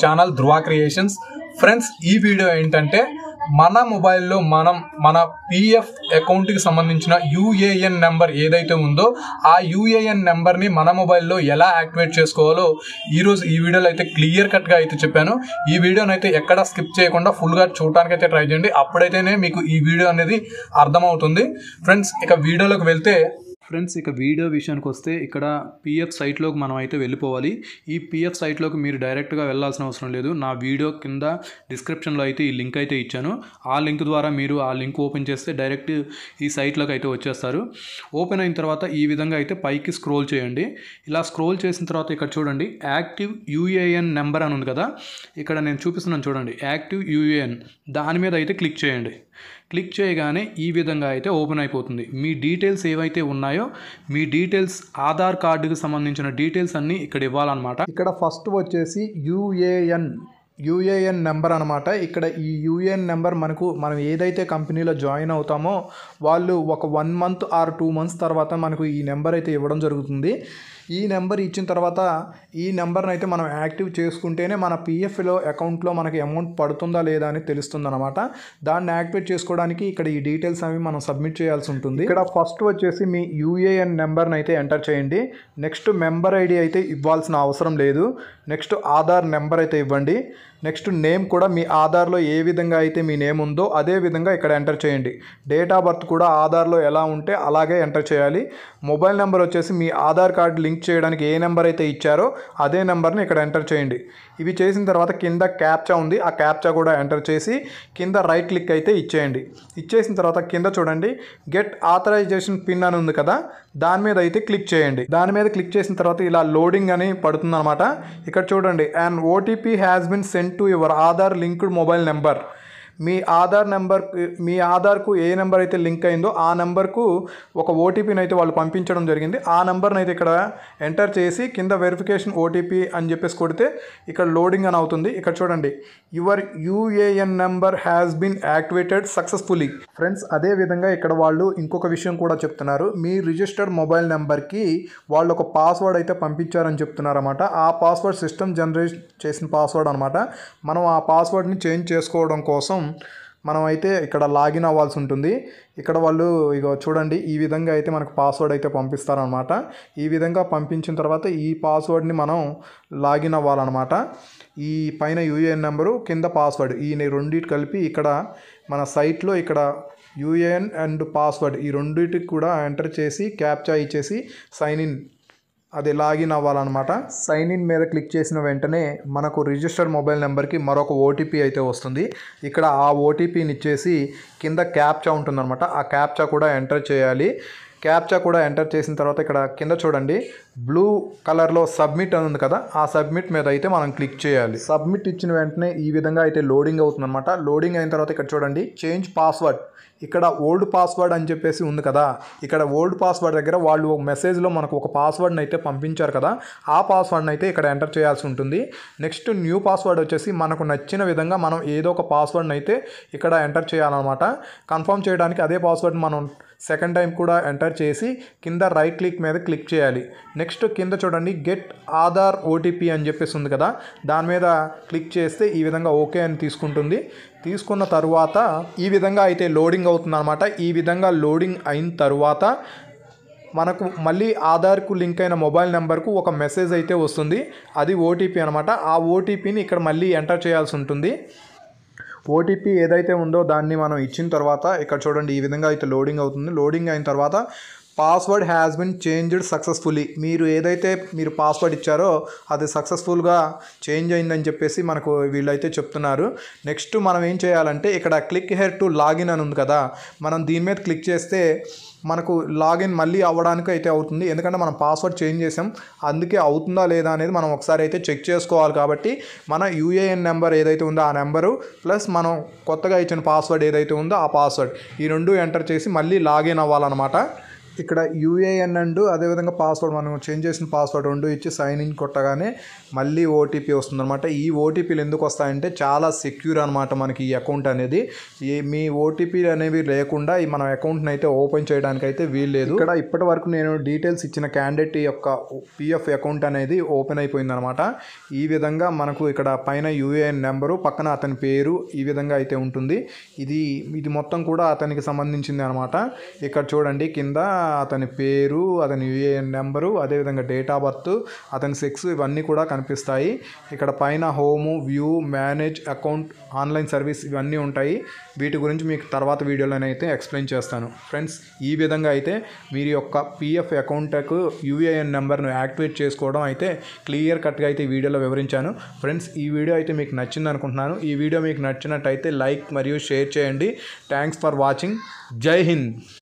channel Dhruva creations friends ఈ video ఏంటంటే మన మొబైల్లో మనం మన పిఎఫ్ అకౌంట్కి సంబంధించిన యూఏఎన్ నెంబర్ ఏదైతే ఉందో ఆ యూఏఎన్ నెంబర్ని మన మొబైల్లో ఎలా యాక్టివేట్ చేసుకోవాలో ఈరోజు ఈ వీడియోలో అయితే క్లియర్ కట్గా అయితే చెప్పాను ఈ వీడియోని అయితే ఎక్కడ స్కిప్ చేయకుండా ఫుల్గా చూడటానికి అయితే ట్రై చేయండి అప్పుడైతేనే మీకు ఈ వీడియో అనేది అర్థమవుతుంది ఫ్రెండ్స్ ఇక వీడియోలోకి వెళ్తే ఫ్రెండ్స్ ఇక వీడియో విషయానికి వస్తే ఇక్కడ పిఎఫ్ సైట్లోకి మనం అయితే వెళ్ళిపోవాలి ఈ పిఎఫ్ సైట్లోకి మీరు డైరెక్ట్గా వెళ్ళాల్సిన అవసరం లేదు నా వీడియో కింద డిస్క్రిప్షన్లో అయితే ఈ లింక్ అయితే ఇచ్చాను ఆ లింక్ ద్వారా మీరు ఆ లింక్ ఓపెన్ చేస్తే డైరెక్ట్ ఈ సైట్లోకి అయితే వచ్చేస్తారు ఓపెన్ అయిన తర్వాత ఈ విధంగా అయితే పైకి స్క్రోల్ చేయండి ఇలా స్క్రోల్ చేసిన తర్వాత ఇక్కడ చూడండి యాక్టివ్ యూఏఎన్ నెంబర్ అని ఉంది కదా ఇక్కడ నేను చూపిస్తున్నాను చూడండి యాక్టివ్ యూఏఎన్ దాని మీద అయితే క్లిక్ చేయండి క్లిక్ చేయగానే ఈ విధంగా అయితే ఓపెన్ అయిపోతుంది మీ డీటెయిల్స్ ఏవైతే ఉన్నాయో మీ డీటెయిల్స్ ఆధార్ కార్డుకు సంబంధించిన డీటెయిల్స్ అన్నీ ఇక్కడ ఇవ్వాలన్నమాట ఇక్కడ ఫస్ట్ వచ్చేసి యూఏఎన్ యూఏఎన్ నెంబర్ అనమాట ఇక్కడ ఈ యూఏఎన్ నెంబర్ మనకు మనం ఏదైతే కంపెనీలో జాయిన్ అవుతామో వాళ్ళు ఒక one month or two months తర్వాత మనకు ఈ నెంబర్ అయితే ఇవ్వడం జరుగుతుంది ఈ నెంబర్ ఇచ్చిన తర్వాత ఈ నెంబర్ని అయితే మనం యాక్టివ్ చేసుకుంటేనే మన పిఎఫ్లో అకౌంట్లో మనకి అమౌంట్ పడుతుందా లేదా అని తెలుస్తుంది అనమాట దాన్ని యాక్టివేట్ చేసుకోవడానికి ఇక్కడ ఈ డీటెయిల్స్ అవి మనం సబ్మిట్ చేయాల్సి ఉంటుంది ఇక్కడ ఫస్ట్ వచ్చేసి మీ యూఏఎన్ నెంబర్ని అయితే ఎంటర్ చేయండి నెక్స్ట్ మెంబర్ ఐడి అయితే ఇవ్వాల్సిన అవసరం లేదు నెక్స్ట్ ఆధార్ నెంబర్ అయితే ఇవ్వండి నెక్స్ట్ నేమ్ కూడా మీ ఆధార్లో ఏ విధంగా అయితే మీ నేమ్ ఉందో అదే విధంగా ఇక్కడ ఎంటర్ చేయండి డేట్ ఆఫ్ బర్త్ కూడా ఆధార్లో ఎలా ఉంటే అలాగే ఎంటర్ చేయాలి మొబైల్ నెంబర్ వచ్చేసి మీ ఆధార్ కార్డు లింక్ లింక్ చేయడానికి ఏ నెంబర్ అయితే ఇచ్చారో అదే నెంబర్ని ఇక్కడ ఎంటర్ చేయండి ఇవి చేసిన తర్వాత కింద క్యాప్చా ఉంది ఆ క్యాప్చా కూడా ఎంటర్ చేసి కింద రైట్ క్లిక్ అయితే ఇచ్చేయండి ఇచ్చేసిన తర్వాత కింద చూడండి గెట్ ఆథరైజేషన్ పిన్ అని ఉంది కదా దాని మీద అయితే క్లిక్ చేయండి దాని మీద క్లిక్ చేసిన తర్వాత ఇలా లోడింగ్ అని పడుతుంది ఇక్కడ చూడండి and OTP has been sent to your Aadhaar linked mobile number మీ ఆధార్ నెంబర్ మీ ఆధార్కు ఏ నెంబర్ అయితే లింక్ అయిందో ఆ నెంబర్కు ఒక ఓటీపీని అయితే వాళ్ళు పంపించడం జరిగింది ఆ నెంబర్ని అయితే ఇక్కడ ఎంటర్ చేసి కింద వెరిఫికేషన్ ఓటీపీ అని చెప్పేసి కొడితే ఇక్కడ లోడింగ్ అని అవుతుంది ఇక్కడ చూడండి your UAN number has been activated successfully friends అదేవిధంగా ఇక్కడ వాళ్ళు ఇంకొక విషయం కూడా చెప్తున్నారు మీ రిజిస్టర్డ్ మొబైల్ నెంబర్కి వాళ్ళు ఒక పాస్వర్డ్ అయితే పంపించారని చెప్తున్నారన్నమాట ఆ పాస్వర్డ్ సిస్టమ్ జనరేట్ చేసిన పాస్వర్డ్ అనమాట మనం ఆ పాస్వర్డ్ని చేంజ్ చేసుకోవడం కోసం మనం అయితే ఇక్కడ లాగిన్ అవ్వాల్సి ఉంటుంది ఇక్కడ వాళ్ళు ఇక చూడండి ఈ విధంగా అయితే మనకు పాస్వర్డ్ అయితే పంపిస్తారనమాట ఈ విధంగా పంపించిన తర్వాత ఈ పాస్వర్డ్ని మనం లాగిన్ అవ్వాలన్నమాట ఈ పైన యూఏఎన్ నెంబరు కింద పాస్వర్డ్ ఈ రెండింటి కలిపి ఇక్కడ మన సైట్లో ఇక్కడ యూఏఎన్ అండ్ పాస్వర్డ్ ఈ రెండింటికి కూడా ఎంటర్ చేసి క్యాప్చా ఇచ్చేసి సైన్ ఇన్ అది లాగిన్ అవ్వాలన్నమాట సైన్ ఇన్ మీద క్లిక్ చేసిన వెంటనే మనకు రిజిస్టర్డ్ మొబైల్ నెంబర్కి మరొక ఓటీపీ అయితే వస్తుంది ఇక్కడ ఆ ఓటీపీని ఇచ్చేసి కింద క్యాప్చా ఉంటుందన్నమాట ఆ క్యాప్చా కూడా ఎంటర్ చేయాలి క్యాప్చా కూడా ఎంటర్ చేసిన తర్వాత ఇక్కడ కింద చూడండి బ్లూ కలర్లో సబ్మిట్ అని ఉంది కదా ఆ సబ్మిట్ మీద అయితే మనం క్లిక్ చేయాలి సబ్మిట్ ఇచ్చిన వెంటనే ఈ విధంగా అయితే లోడింగ్ అవుతుందన్నమాట లోడింగ్ అయిన తర్వాత ఇక్కడ చూడండి చేంజ్ పాస్వర్డ్ ఇక్కడ ఓల్డ్ పాస్వర్డ్ అని చెప్పేసి ఉంది కదా ఇక్కడ ఓల్డ్ పాస్వర్డ్ దగ్గర వాళ్ళు మెసేజ్లో మనకు ఒక పాస్వర్డ్ని అయితే పంపించారు కదా ఆ పాస్వర్డ్ని అయితే ఇక్కడ ఎంటర్ చేయాల్సి ఉంటుంది నెక్స్ట్ న్యూ పాస్వర్డ్ వచ్చేసి మనకు నచ్చిన విధంగా మనం ఏదో ఒక పాస్వర్డ్ని అయితే ఇక్కడ ఎంటర్ చేయాలన్నమాట కన్ఫర్మ్ చేయడానికి అదే పాస్వర్డ్ మనం సెకండ్ టైం కూడా ఎంటర్ చేసి కింద రైట్ క్లిక్ మీద క్లిక్ చేయాలి నెక్స్ట్ కింద చూడండి గెట్ ఆధార్ ఓటీపీ అని చెప్పేసి ఉంది కదా దాని మీద క్లిక్ చేస్తే ఈ విధంగా ఓకే అని తీసుకుంటుంది తీసుకున్న తర్వాత ఈ విధంగా అయితే లోడింగ్ అవుతుందన్నమాట ఈ విధంగా లోడింగ్ అయిన తర్వాత మనకు మళ్ళీ ఆధార్కు లింక్ అయిన మొబైల్ నెంబర్కు ఒక మెసేజ్ అయితే వస్తుంది అది ఓటీపీ అనమాట ఆ ఓటీపీని ఇక్కడ మళ్ళీ ఎంటర్ చేయాల్సి ఉంటుంది ఓటీపీ ఏదైతే ఉందో దాన్ని మనం ఇచ్చిన తర్వాత ఇక్కడ చూడండి ఈ విధంగా అయితే లోడింగ్ అవుతుంది లోడింగ్ అయిన తర్వాత password has been changed successfully మీరు ఏదైతే మీరు పాస్వర్డ్ ఇచ్చారో అది సక్సెస్ఫుల్గా చేంజ్ అయిందని చెప్పేసి మనకు వీళ్ళైతే చెప్తున్నారు నెక్స్ట్ మనం ఏం చేయాలంటే ఇక్కడ క్లిక్ హెర్ టు లాగిన్ అని ఉంది కదా మనం దీని మీద క్లిక్ చేస్తే మనకు లాగిన్ మళ్ళీ అవ్వడానికి అయితే అవుతుంది ఎందుకంటే మనం పాస్వర్డ్ చేంజ్ చేసాం అందుకే అవుతుందా లేదా అనేది మనం ఒకసారి అయితే చెక్ చేసుకోవాలి కాబట్టి మన యూఏఎన్ నెంబర్ ఏదైతే ఉందో ఆ నెంబరు ప్లస్ మనం కొత్తగా ఇచ్చిన పాస్వర్డ్ ఏదైతే ఉందో ఆ పాస్వర్డ్ ఈ రెండు ఎంటర్ చేసి మళ్ళీ లాగిన్ అవ్వాలన్నమాట ఇక్కడ యూఏఎన్ అండ్ అదేవిధంగా పాస్వర్డ్ మనం చేంజ్ చేసిన పాస్వర్డ్ రెండు ఇచ్చి సైన్ ఇన్ కొట్టగానే మళ్ళీ ఓటీపీ వస్తుంది అనమాట ఈ ఓటీపీలు ఎందుకు వస్తాయంటే చాలా సెక్యూర్ అనమాట మనకి ఈ అకౌంట్ అనేది ఈ మీ ఓటీపీలు అనేవి లేకుండా ఈ మన అకౌంట్ని అయితే ఓపెన్ చేయడానికి అయితే వీల్లేదు ఇక్కడ ఇప్పటి వరకు నేను డీటెయిల్స్ ఇచ్చిన క్యాండిడేట్ యొక్క పిఎఫ్ అకౌంట్ అనేది ఓపెన్ అయిపోయిందనమాట ఈ విధంగా మనకు ఇక్కడ పైన యూఏఎన్ నెంబరు పక్కన అతని పేరు ఈ విధంగా అయితే ఉంటుంది ఇది ఇది మొత్తం కూడా అతనికి సంబంధించింది అనమాట ఇక్కడ చూడండి కింద అతని పేరు అతని యూఏఎన్ నెంబరు అదేవిధంగా డేట్ ఆఫ్ బర్త్ అతని సెక్స్ ఇవన్నీ కూడా కనిపిస్తాయి ఇక్కడ పైన home view manage account online service ఇవన్నీ ఉంటాయి వీటి గురించి మీకు తర్వాత వీడియోలోనే అయితే ఎక్స్ప్లెయిన్ చేస్తాను ఫ్రెండ్స్ ఈ విధంగా అయితే మీరు యొక్క పిఎఫ్ అకౌంట్కు యూఏఎన్ నెంబర్ను యాక్టివేట్ చేసుకోవడం అయితే క్లియర్ కట్గా అయితే ఈ వీడియోలో వివరించాను ఫ్రెండ్స్ ఈ వీడియో అయితే మీకు నచ్చింది అనుకుంటున్నాను ఈ వీడియో మీకు నచ్చినట్టయితే లైక్ మరియు షేర్ చేయండి థ్యాంక్స్ ఫర్ వాచింగ్ జై హింద్